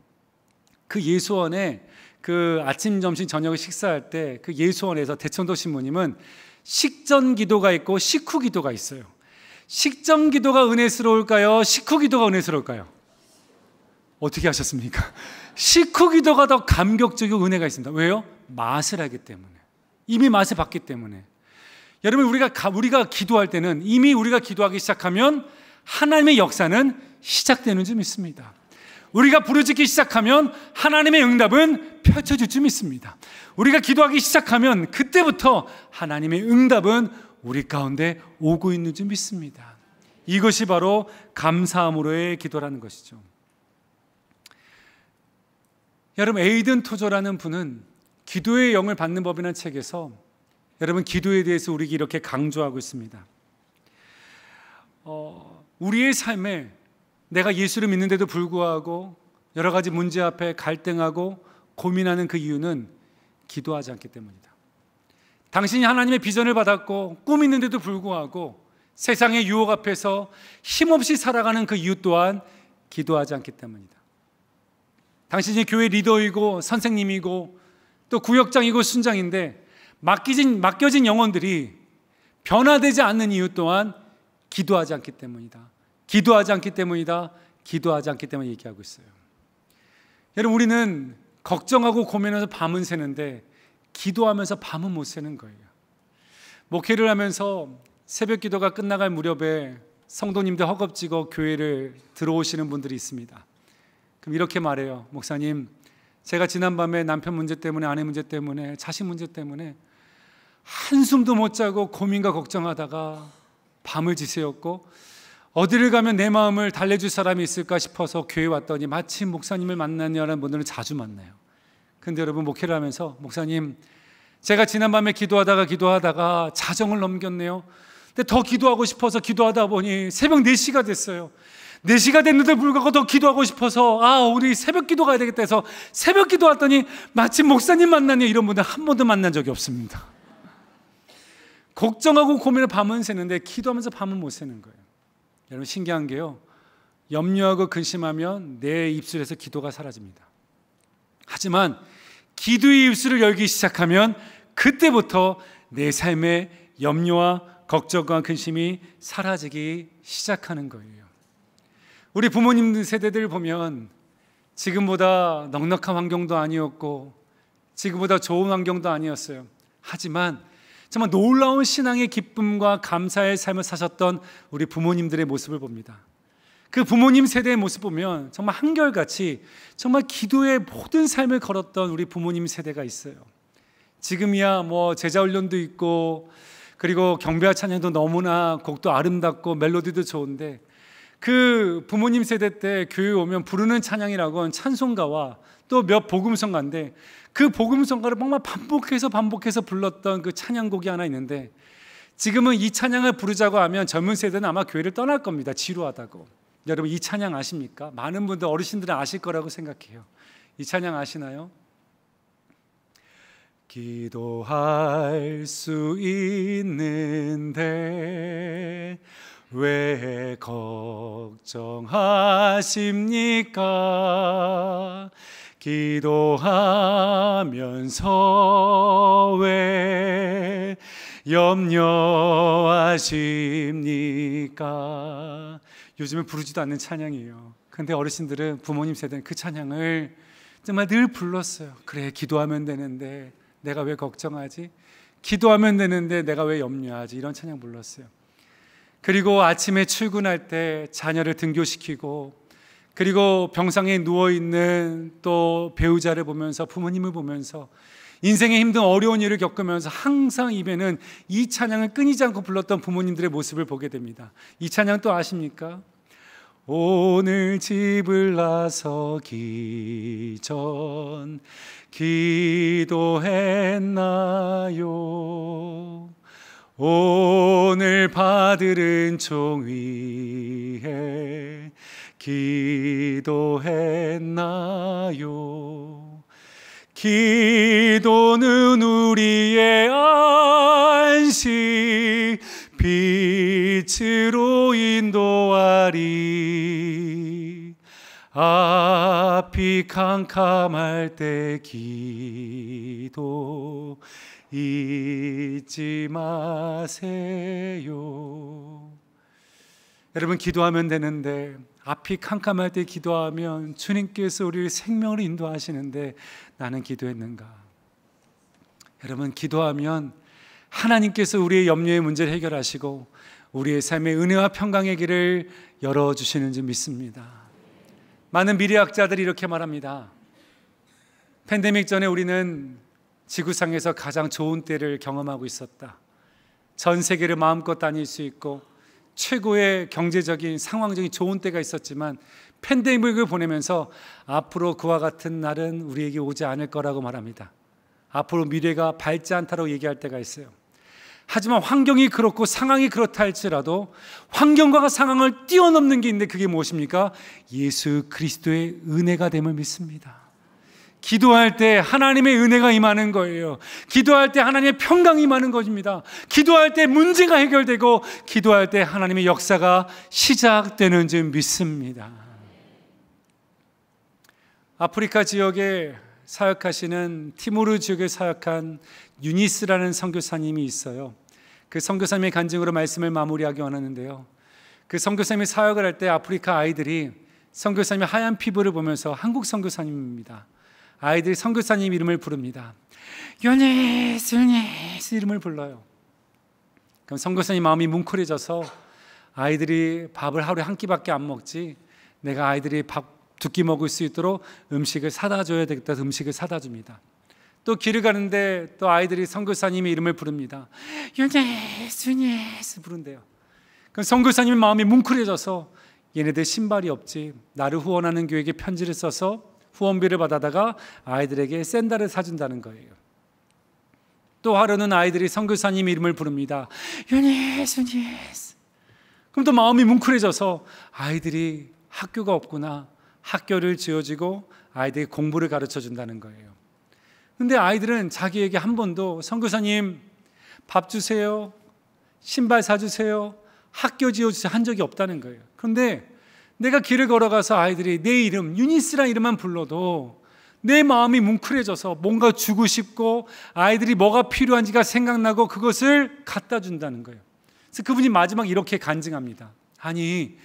그 예수원에 그 아침 점심 저녁을 식사할 때 그 예수원에서 대천도 신부님은 식전 기도가 있고 식후 기도가 있어요. 식전 기도가 은혜스러울까요? 식후 기도가 은혜스러울까요? 어떻게 하셨습니까? 시크 기도가 더 감격적이고 은혜가 있습니다. 왜요? 맛을 하기 때문에. 이미 맛을 봤기 때문에. 여러분 우리가 우리가 기도할 때는 이미 우리가 기도하기 시작하면 하나님의 역사는 시작되는 줄 믿습니다. 우리가 부르짖기 시작하면 하나님의 응답은 펼쳐질 줄 믿습니다. 우리가 기도하기 시작하면 그때부터 하나님의 응답은 우리 가운데 오고 있는 줄 믿습니다. 이것이 바로 감사함으로의 기도라는 것이죠. 여러분 에이든 토저라는 분은 기도의 영을 받는 법이라는 책에서 여러분 기도에 대해서 우리에게 이렇게 강조하고 있습니다. 어, 우리의 삶에 내가 예수를 믿는데도 불구하고 여러 가지 문제 앞에 갈등하고 고민하는 그 이유는 기도하지 않기 때문이다. 당신이 하나님의 비전을 받았고 꿈 있는데도 불구하고 세상의 유혹 앞에서 힘없이 살아가는 그 이유 또한 기도하지 않기 때문이다. 당신이 교회 리더이고 선생님이고 또 구역장이고 순장인데 맡겨진, 맡겨진 영혼들이 변화되지 않는 이유 또한 기도하지 않기 때문이다. 기도하지 않기 때문이다. 기도하지 않기 때문에 얘기하고 있어요. 여러분, 우리는 걱정하고 고민해서 밤은 새는데 기도하면서 밤은 못 새는 거예요. 목회를 하면서 새벽 기도가 끝나갈 무렵에 성도님들 허겁지겁 교회를 들어오시는 분들이 있습니다. 그럼 이렇게 말해요. 목사님, 제가 지난밤에 남편 문제 때문에 아내 문제 때문에 자식 문제 때문에 한숨도 못 자고 고민과 걱정하다가 밤을 지새웠고 어디를 가면 내 마음을 달래줄 사람이 있을까 싶어서 교회 왔더니 마침 목사님을 만나냐는 분들을 자주 만나요. 근데 여러분 목회를 하면서 목사님 제가 지난밤에 기도하다가 기도하다가 자정을 넘겼네요. 근데 더 기도하고 싶어서 기도하다 보니 새벽 4시가 됐어요. 4시가 됐는데 불구하고 더 기도하고 싶어서 아 우리 새벽 기도 가야 되겠다 해서 새벽 기도 왔더니 마침 목사님 만나니 이런 분들 한 번도 만난 적이 없습니다 걱정하고 고민을 밤은 새는데 기도하면서 밤은 못 새는 거예요 여러분 신기한 게요 염려하고 근심하면 내 입술에서 기도가 사라집니다 하지만 기도의 입술을 열기 시작하면 그때부터 내 삶의 염려와 걱정과 근심이 사라지기 시작하는 거예요 우리 부모님 세대들 보면 지금보다 넉넉한 환경도 아니었고 지금보다 좋은 환경도 아니었어요. 하지만 정말 놀라운 신앙의 기쁨과 감사의 삶을 사셨던 우리 부모님들의 모습을 봅니다. 그 부모님 세대의 모습 보면 정말 한결같이 정말 기도의 모든 삶을 걸었던 우리 부모님 세대가 있어요. 지금이야 뭐 제자 훈련도 있고 그리고 경배와 찬양도 너무나 곡도 아름답고 멜로디도 좋은데 그 부모님 세대 때 교회 오면 부르는 찬양이라곤 찬송가와 또 몇 복음성가인데 그 복음성가를 정말 반복해서 반복해서 불렀던 그 찬양곡이 하나 있는데 지금은 이 찬양을 부르자고 하면 젊은 세대는 아마 교회를 떠날 겁니다. 지루하다고. 여러분 이 찬양 아십니까? 많은 분들 어르신들은 아실 거라고 생각해요. 이 찬양 아시나요? 기도할 수 있는데 왜 걱정하십니까? 기도하면서 왜 염려하십니까? 요즘에 부르지도 않는 찬양이에요. 근데 어르신들은 부모님 세대는 그 찬양을 정말 늘 불렀어요. 그래, 기도하면 되는데 내가 왜 걱정하지? 기도하면 되는데 내가 왜 염려하지? 이런 찬양 불렀어요. 그리고 아침에 출근할 때 자녀를 등교시키고 그리고 병상에 누워 있는 또 배우자를 보면서 부모님을 보면서 인생의 힘든 어려운 일을 겪으면서 항상 입에는 이 찬양을 끊이지 않고 불렀던 부모님들의 모습을 보게 됩니다. 이 찬양 또 아십니까? 오늘 집을 나서기 전 기도했나요? 오늘 받들은 총위에 기도했나요? 기도는 우리의 안식 빛으로 인도하리 앞이 캄캄할 때 기도 잊지 마세요. 여러분 기도하면 되는데 앞이 캄캄할 때 기도하면 주님께서 우리를 생명으 인도하시는데 나는 기도했는가? 여러분 기도하면 하나님께서 우리의 염려의 문제를 해결하시고 우리의 삶의 은혜와 평강의 길을 열어 주시는 줄 믿습니다. 많은 미래학자들이 이렇게 말합니다. 팬데믹 전에 우리는 지구상에서 가장 좋은 때를 경험하고 있었다. 전 세계를 마음껏 다닐 수 있고 최고의 경제적인 상황적인 좋은 때가 있었지만 팬데믹을 보내면서 앞으로 그와 같은 날은 우리에게 오지 않을 거라고 말합니다. 앞으로 미래가 밝지 않다고 얘기할 때가 있어요. 하지만 환경이 그렇고 상황이 그렇다 할지라도 환경과 상황을 뛰어넘는 게 있는데 그게 무엇입니까? 예수 그리스도의 은혜가 됨을 믿습니다. 기도할 때 하나님의 은혜가 임하는 거예요. 기도할 때 하나님의 평강이 임하는 것입니다. 기도할 때 문제가 해결되고 기도할 때 하나님의 역사가 시작되는 줄 믿습니다. 아프리카 지역에 사역하시는 티모르 지역에 사역한 유니스라는 선교사님이 있어요. 그 선교사님의 간증으로 말씀을 마무리하기 원하는데요. 그 선교사님이 사역을 할 때 아프리카 아이들이 선교사님의 하얀 피부를 보면서 한국 선교사님입니다. 아이들이 선교사님 이름을 부릅니다. 요네스 요네스 이름을 불러요. 그럼 선교사님 마음이 뭉클해져서 아이들이 밥을 하루에 한 끼밖에 안 먹지 내가 아이들이 밥 두 끼 먹을 수 있도록 음식을 사다 줘야 되겠다 음식을 사다 줍니다. 또 길을 가는데 또 아이들이 선교사님의 이름을 부릅니다. 요네스 요네스 부른대요. 그럼 선교사님 마음이 뭉클해져서 얘네들 신발이 없지 나를 후원하는 교회에 편지를 써서 후원비를 받아다가 아이들에게 샌달을 사준다는 거예요. 또 하루는 아이들이 선교사님 이름을 부릅니다. 유니스, 유 그럼 또 마음이 뭉클해져서 아이들이 학교가 없구나. 학교를 지어지고 아이들이 공부를 가르쳐 준다는 거예요. 근데 아이들은 자기에게 한 번도 선교사님 밥 주세요. 신발 사 주세요. 학교 지어 주세요 한 적이 없다는 거예요. 그런데 내가 길을 걸어가서 아이들이 내 이름, 유니스란 이름만 불러도 내 마음이 뭉클해져서 뭔가 주고 싶고 아이들이 뭐가 필요한지가 생각나고 그것을 갖다 준다는 거예요. 그래서 그분이 마지막 이렇게 간증합니다. 아니,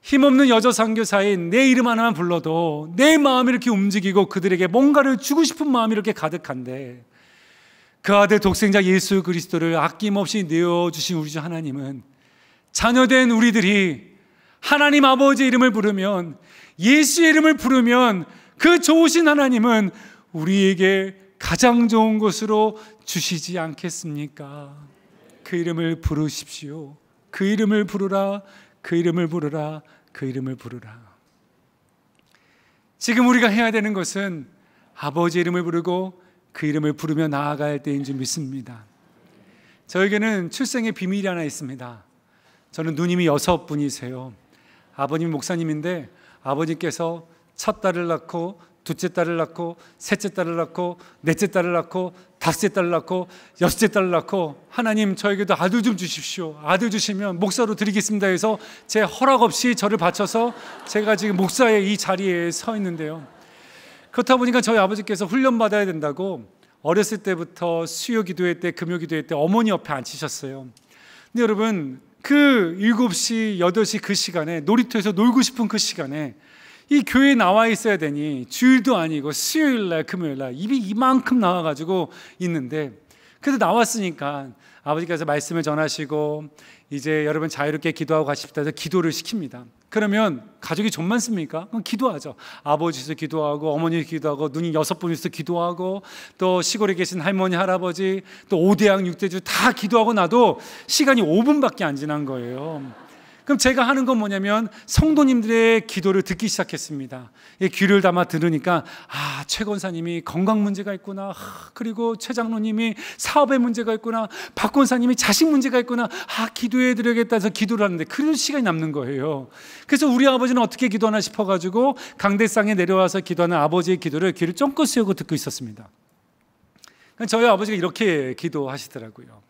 힘없는 여자 상교사인내 이름 하나만 불러도 내 마음이 이렇게 움직이고 그들에게 뭔가를 주고 싶은 마음이 이렇게 가득한데 그 아들 독생자 예수 그리스도를 아낌없이 내어 주신 우리 주 하나님은 자녀된 우리들이 하나님 아버지 이름을 부르면 예수 이름을 부르면 그 좋으신 하나님은 우리에게 가장 좋은 것으로 주시지 않겠습니까? 그 이름을 부르십시오. 그 이름을 부르라. 그 이름을 부르라. 그 이름을 부르라. 지금 우리가 해야 되는 것은 아버지 이름을 부르고 그 이름을 부르며 나아갈 때인 줄 믿습니다. 저에게는 출생의 비밀이 하나 있습니다. 저는 누님이 여섯 분이세요. 아버님 목사님인데 아버님께서 첫 딸을 낳고 둘째 딸을 낳고 셋째 딸을 낳고 넷째 딸을 낳고 다섯째 딸을 낳고 여섯째 딸을 낳고 하나님 저에게도 아들 좀 주십시오. 아들 주시면 목사로 드리겠습니다 해서 제 허락 없이 저를 바쳐서 제가 지금 목사의 이 자리에 서 있는데요. 그렇다 보니까 저희 아버지께서 훈련 받아야 된다고 어렸을 때부터 수요 기도회 때 금요 기도회 때 어머니 옆에 앉히셨어요. 근데 여러분 그 7시, 8시 그 시간에 놀이터에서 놀고 싶은 그 시간에 이 교회에 나와 있어야 되니 주일도 아니고 수요일 날, 금요일 날 입이 이만큼 나와 가지고 있는데 그래도 나왔으니까 아버지께서 말씀을 전하시고 이제 여러분 자유롭게 기도하고 가십시다 서 기도를 시킵니다. 그러면 가족이 좀 많습니까? 그럼 기도하죠. 아버지에서 기도하고 어머니 에서 기도하고 누님 여섯 분이서 기도하고 또 시골에 계신 할머니 할아버지 또 5대양 6대주 다 기도하고 나도 시간이 5분밖에 안 지난 거예요. 그럼 제가 하는 건 뭐냐면 성도님들의 기도를 듣기 시작했습니다. 귀를 담아 들으니까 아, 최 권사님이 건강 문제가 있구나. 아, 그리고 최 장로님이 사업에 문제가 있구나. 박 권사님이 자식 문제가 있구나. 아, 기도해 드려야겠다 해서 기도를 하는데 그런 시간이 남는 거예요. 그래서 우리 아버지는 어떻게 기도하나 싶어 가지고 강대상에 내려와서 기도하는 아버지의 기도를 귀를 쫑긋 세우고 듣고 있었습니다. 그러니까 저희 아버지가 이렇게 기도하시더라고요.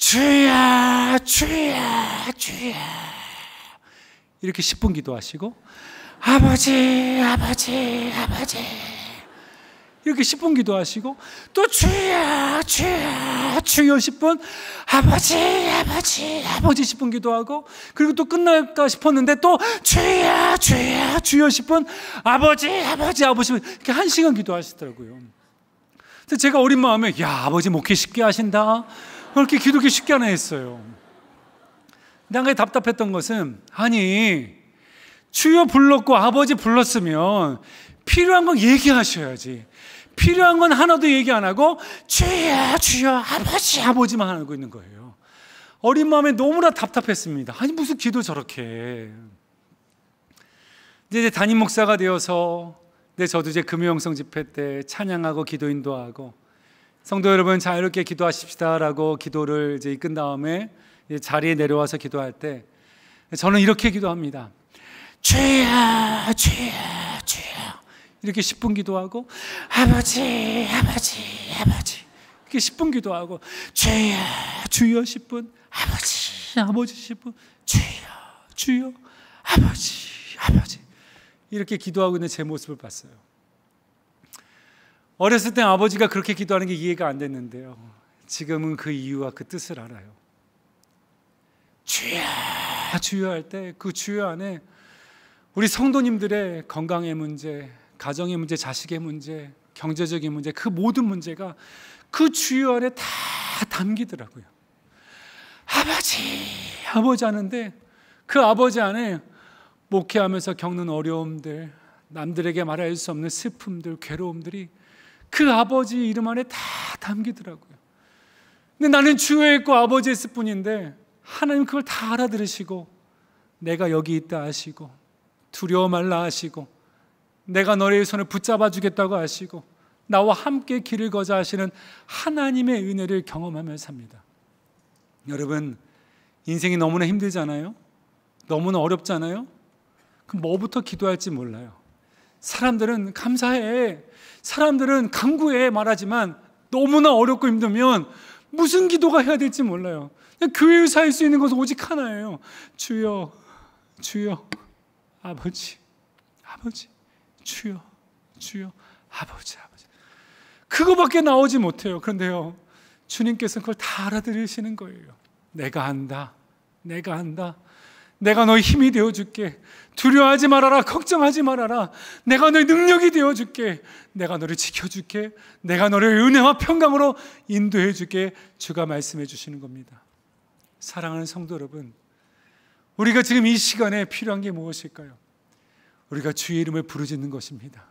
주야, 주야, 주야. 이렇게 10분 기도하시고, 아버지, 아버지, 아버지. 이렇게 10분 기도하시고, 또 주야, 주야, 주여 10분, 아버지, 아버지, 아버지 10분 기도하고, 그리고 또 끝날까 싶었는데 또 주야, 주야, 주여 10분, 아버지, 아버지, 아버지. 이렇게 한 시간 기도하시더라고요. 그래서 제가 어린 마음에, 야, 아버지 목회 쉽게 하신다. 그렇게 기독교 쉽게 하나 했어요. 내가 답답했던 것은 아니 주여 불렀고 아버지 불렀으면 필요한 건 얘기하셔야지. 필요한 건 하나도 얘기 안 하고 주여 주여 아버지 아버지만 하고 있는 거예요. 어린 마음에 너무나 답답했습니다. 아니 무슨 기도 저렇게. 이제 담임 목사가 되어서 근 네, 저도 이제 금요영성 집회 때 찬양하고 기도 인도하고 성도 여러분 자유롭게 기도하십시다라고 기도를 이제 이끈 다음에 자리에 내려와서 기도할 때 저는 이렇게 기도합니다. 주여, 주여, 주여. 이렇게 10분 기도하고 아버지, 아버지, 아버지. 이렇게 10분 기도하고 주여, 주여 10분. 아버지, 아버지 10분. 주여, 주여. 아버지, 아버지. 이렇게 기도하고 있는 제 모습을 봤어요. 어렸을 때 아버지가 그렇게 기도하는 게 이해가 안 됐는데요. 지금은 그 이유와 그 뜻을 알아요. 주여, 주여 할때 그 주여 안에 우리 성도님들의 건강의 문제, 가정의 문제, 자식의 문제, 경제적인 문제, 그 모든 문제가 그 주여 안에 다 담기더라고요. 아버지, 아버지 하는데 그 아버지 안에 목회하면서 겪는 어려움들, 남들에게 말할 수 없는 슬픔들, 괴로움들이 그 아버지 이름 안에 다 담기더라고요. 근데 나는 주에 있고 아버지에 있을 뿐인데 하나님 그걸 다 알아들으시고 내가 여기 있다 하시고 두려워 말라 하시고 내가 너의 손을 붙잡아 주겠다고 하시고 나와 함께 길을 거자 하시는 하나님의 은혜를 경험하며 삽니다. 여러분 인생이 너무나 힘들잖아요. 너무나 어렵잖아요. 그럼 뭐부터 기도할지 몰라요. 사람들은 감사해. 사람들은 강구에 말하지만 너무나 어렵고 힘들면 무슨 기도가 해야 될지 몰라요. 교회의 사일 수 있는 것은 오직 하나예요. 주여, 주여, 아버지, 아버지, 주여, 주여, 아버지, 아버지. 그거밖에 나오지 못해요. 그런데요, 주님께서는 그걸 다 알아들으시는 거예요. 내가 한다, 내가 한다, 내가 너의 힘이 되어 줄게. 두려워하지 말아라. 걱정하지 말아라. 내가 너의 능력이 되어 줄게. 내가 너를 지켜 줄게. 내가 너를 은혜와 평강으로 인도해 줄게. 주가 말씀해 주시는 겁니다. 사랑하는 성도 여러분, 우리가 지금 이 시간에 필요한 게 무엇일까요? 우리가 주의 이름을 부르짖는 것입니다.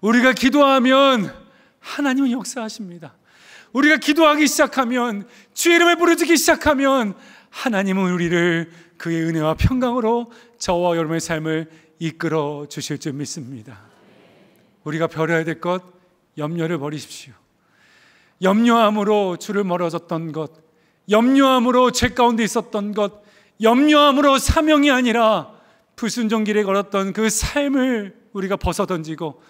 우리가 기도하면 하나님은 역사하십니다. 우리가 기도하기 시작하면 주의 이름을 부르짖기 시작하면 하나님은 우리를 그의 은혜와 평강으로 저와 여러분의 삶을 이끌어 주실 줄 믿습니다. 우리가 버려야 될 것, 염려를 버리십시오. 염려함으로 주를 멀어졌던 것, 염려함으로 죄 가운데 있었던 것, 염려함으로 사명이 아니라 불순종 길에 걸었던 그 삶을 우리가 벗어던지고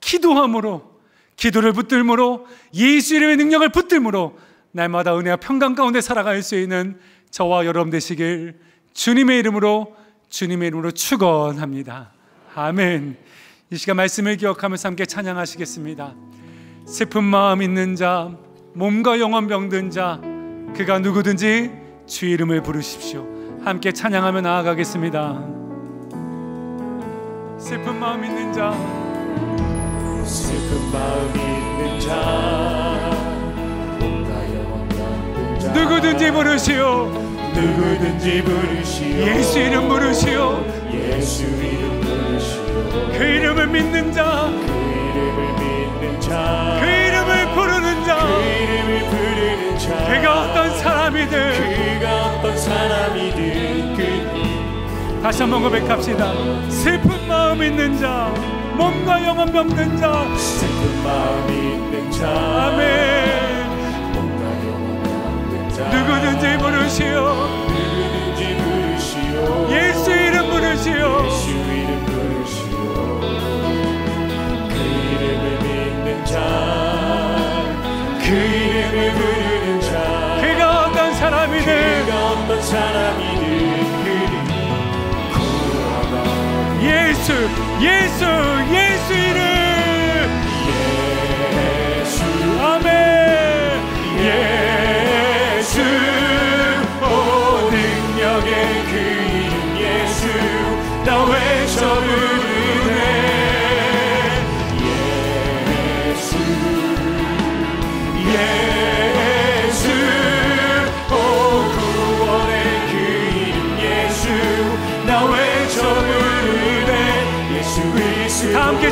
기도함으로 기도를 붙들므로 예수 이름의 능력을 붙들므로 날마다 은혜와 평강 가운데 살아갈 수 있는 저와 여러분 되시길 주님의 이름으로 주님의 이름으로 축원합니다. 아멘. 이 시간 말씀을 기억하면서 함께 찬양하시겠습니다. 슬픈 마음 있는 자, 몸과 영혼 병든 자, 그가 누구든지 주 이름을 부르십시오. 함께 찬양하며 나아가겠습니다. 슬픈 마음 있는 자, 슬픈 마음 있는 자, 몸과 영혼 병든 자, 누구든지 부르시오. 누구든지 부르시오 예수 이름 부르시오 예수 이름 부르시오 그 이름을 믿는 자그 이름을 믿는 자그 이름을 부르는 자그 이름을 부르는 자 그가 어떤 사람이든 그가 어떤 사람이든 그 다시 한번 고백합시다 슬픈 마음 있는 자 몸과 영혼 병든 자 슬픈 마음 있는 자 아멘 누구든지 부르시오 예수 이름 부르시오 그 이름을 믿는 자그 이름을 부르는 자 그가 어떤 사람이든 그가 어떤 사람이든 예수 예수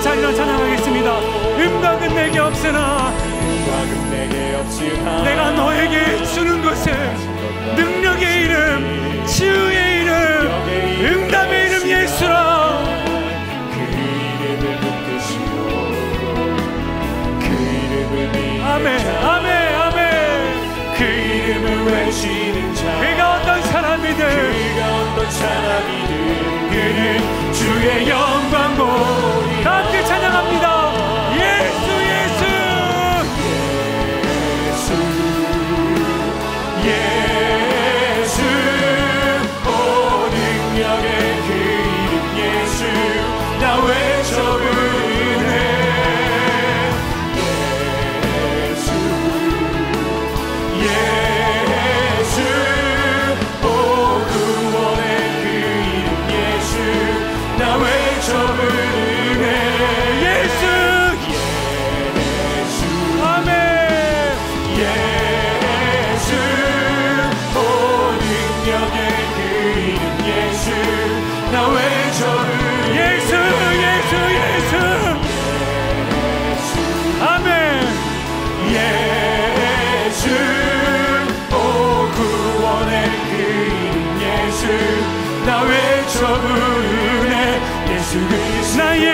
자리로 찬양하겠습니다 음각은 내게 없으나 내가 너에게 주는 것은 능력의 이름 치유의 이름 응답의 이름 예수라 그 그 아멘 아멘 아멘 그 이름을 외치는 자 그가 어떤 사람이든 그가 어떤 사람이든 그는 주의 영광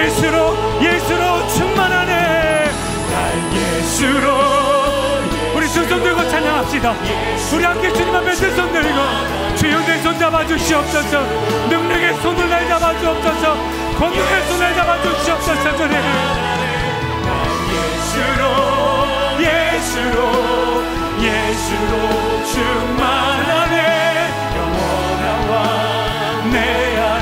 예수로 예수로 충만하네 날 예수로 우리 두손 들고 찬양합시다 우리 함께 주님 앞에 두손 들고 주여 내손 잡아주시옵소서 능력의 손을 날 잡아주옵소서 권능의 손을 잡아주시옵소서 주님 예수로 예수로 예수로 충만하네 영원한 왕내 아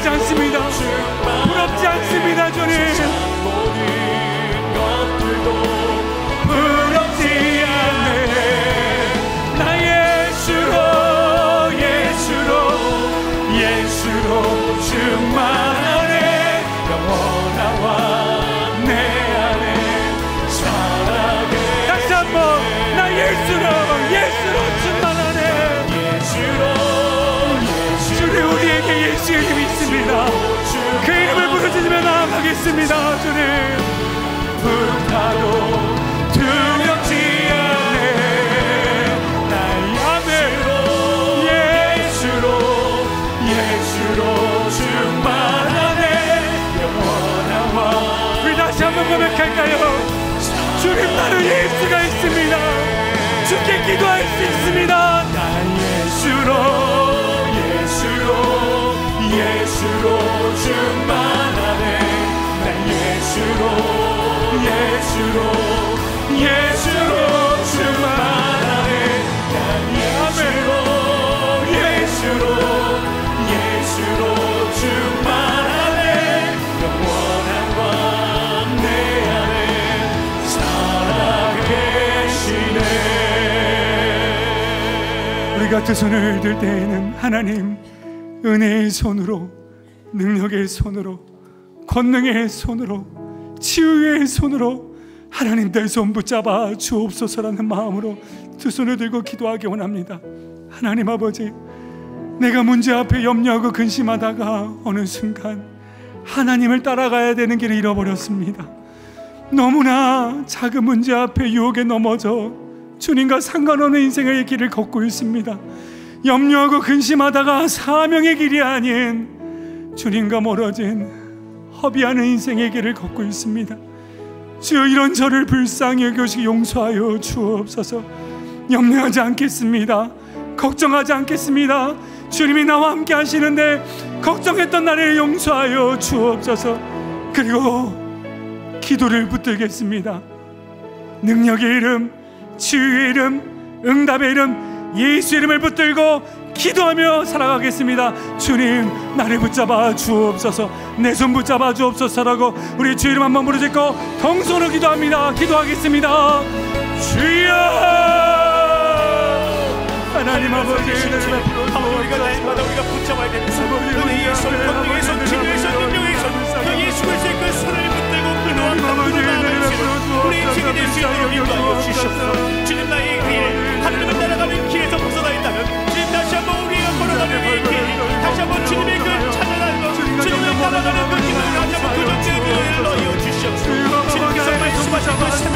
두려워하지 않습니다. 부럽지 않습니다, 주님. 그 이름을 부르짖으며 나아가겠습니다 주님 불타도 두렵지 않네 나의 안으로 예수로 예수로 충만하네 영원한 왕 우리 다시 한번 고백할까요 주님 나는 예수가 있습니다 주께 기도할 수 있습니다 나 예수로 예수로 충만하네 난 예수로 예수로 예수로 충만하네 난 예수로 예수로 예수로 충만하네 영원한 밤내 안에 살아계시네 우리가 두 손을 들 때에는 하나님 은혜의 손으로 능력의 손으로 권능의 손으로 치유의 손으로 하나님 내 손 붙잡아 주옵소서라는 마음으로 두 손을 들고 기도하기 원합니다. 하나님 아버지 내가 문제 앞에 염려하고 근심하다가 어느 순간 하나님을 따라가야 되는 길을 잃어버렸습니다. 너무나 작은 문제 앞에 유혹에 넘어져 주님과 상관없는 인생의 길을 걷고 있습니다. 염려하고 근심하다가 사명의 길이 아닌 주님과 멀어진 허비하는 인생의 길을 걷고 있습니다. 주여 이런 저를 불쌍히 여겨주시 용서하여 주옵소서 염려하지 않겠습니다. 걱정하지 않겠습니다. 주님이 나와 함께 하시는데 걱정했던 나를 용서하여 주옵소서 그리고 기도를 붙들겠습니다. 능력의 이름, 치유의 이름, 응답의 이름, 예수 이름을 붙들고 기도하며 살아가겠습니다. 주님, 나를 붙잡아 주옵소서, 내 손 붙잡아 주옵소서라고 우리 주 이름 한번 부르짖고 동서로 기도합니다. 기도하겠습니다. 주여! 하나님 아버지, 우리가 날마다 우리가 붙잡아야 되는 은혜의 권능의 손, 기도의 손, 능력의 손, 그 예수 그리그 손을 붙들고 기도합니다. 우리 인생이 될수 있도록 인도하여 주시옵소서. 주님 나의 길, 하늘로 날아가는 주님의 길 다시 한번 주님의 길 찾아달고 주님을 따라가는 그 길을 그 다시 한번 그 존재의 길로 이어주시옵소서 주님 께서 말씀하신 그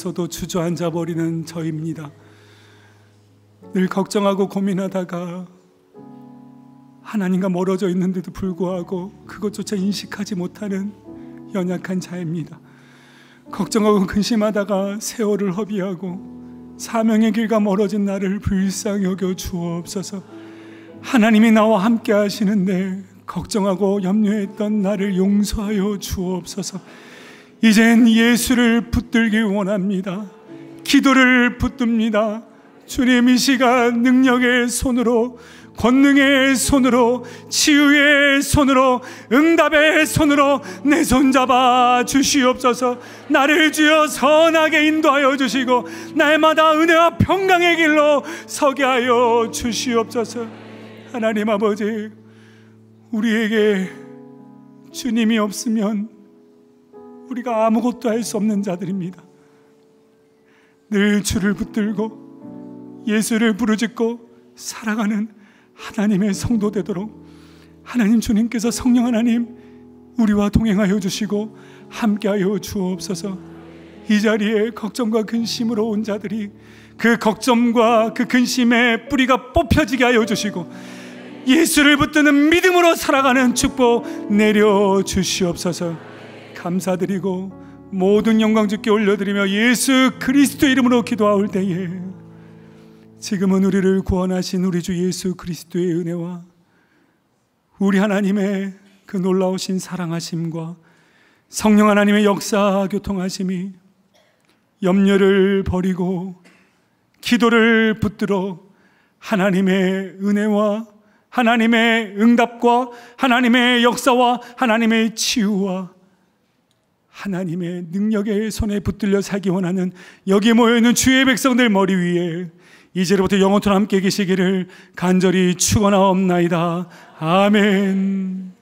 앞에서도 주저앉아 버리는 저입니다. 늘 걱정하고 고민하다가 하나님과 멀어져 있는데도 불구하고 그것조차 인식하지 못하는 연약한 자입니다. 걱정하고 근심하다가 세월을 허비하고 사명의 길과 멀어진 나를 불쌍히 여겨 주옵소서. 하나님이 나와 함께 하시는데 걱정하고 염려했던 나를 용서하여 주옵소서. 이젠 예수를 붙들기 원합니다. 기도를 붙듭니다. 주님 이 시간 능력의 손으로 권능의 손으로 치유의 손으로 응답의 손으로 내 손잡아 주시옵소서 나를 주여 선하게 인도하여 주시고 날마다 은혜와 평강의 길로 서게 하여 주시옵소서 하나님 아버지 우리에게 주님이 없으면 우리가 아무것도 할 수 없는 자들입니다. 늘 주를 붙들고 예수를 부르짖고 살아가는 하나님의 성도 되도록 하나님 주님께서 성령 하나님 우리와 동행하여 주시고 함께하여 주옵소서. 이 자리에 걱정과 근심으로 온 자들이 그 걱정과 그 근심의 뿌리가 뽑혀지게 하여 주시고 예수를 붙드는 믿음으로 살아가는 축복 내려 주시옵소서. 감사드리고 모든 영광 주께 올려드리며 예수 그리스도 이름으로 기도하올 때에 지금은 우리를 구원하신 우리 주 예수 그리스도의 은혜와 우리 하나님의 그 놀라우신 사랑하심과 성령 하나님의 역사 교통하심이 염려를 버리고 기도를 붙들어 하나님의 은혜와 하나님의 응답과 하나님의 역사와 하나님의 치유와 하나님의 능력의 손에 붙들려 살기 원하는 여기 모여있는 주의 백성들 머리 위에 이제로부터 영원토록 함께 계시기를 간절히 추원하옵나이다 아멘.